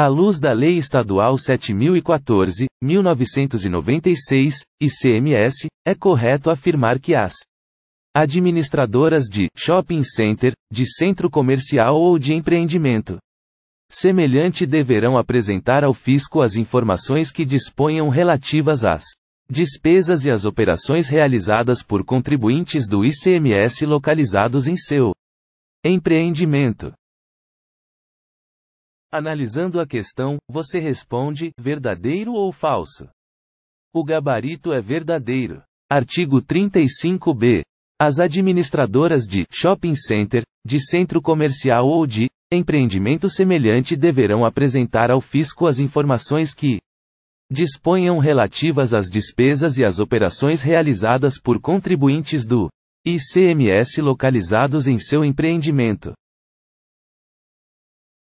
à luz da Lei Estadual 7014, 1996, ICMS, é correto afirmar que as administradoras de shopping center, de centro comercial ou de empreendimento semelhante deverão apresentar ao fisco as informações que disponham relativas às despesas e às operações realizadas por contribuintes do ICMS localizados em seu empreendimento. Analisando a questão, você responde: verdadeiro ou falso? O gabarito é verdadeiro. Artigo 35b. As administradoras de shopping center, de centro comercial ou de empreendimento semelhante deverão apresentar ao fisco as informações que disponham relativas às despesas e às operações realizadas por contribuintes do ICMS localizados em seu empreendimento.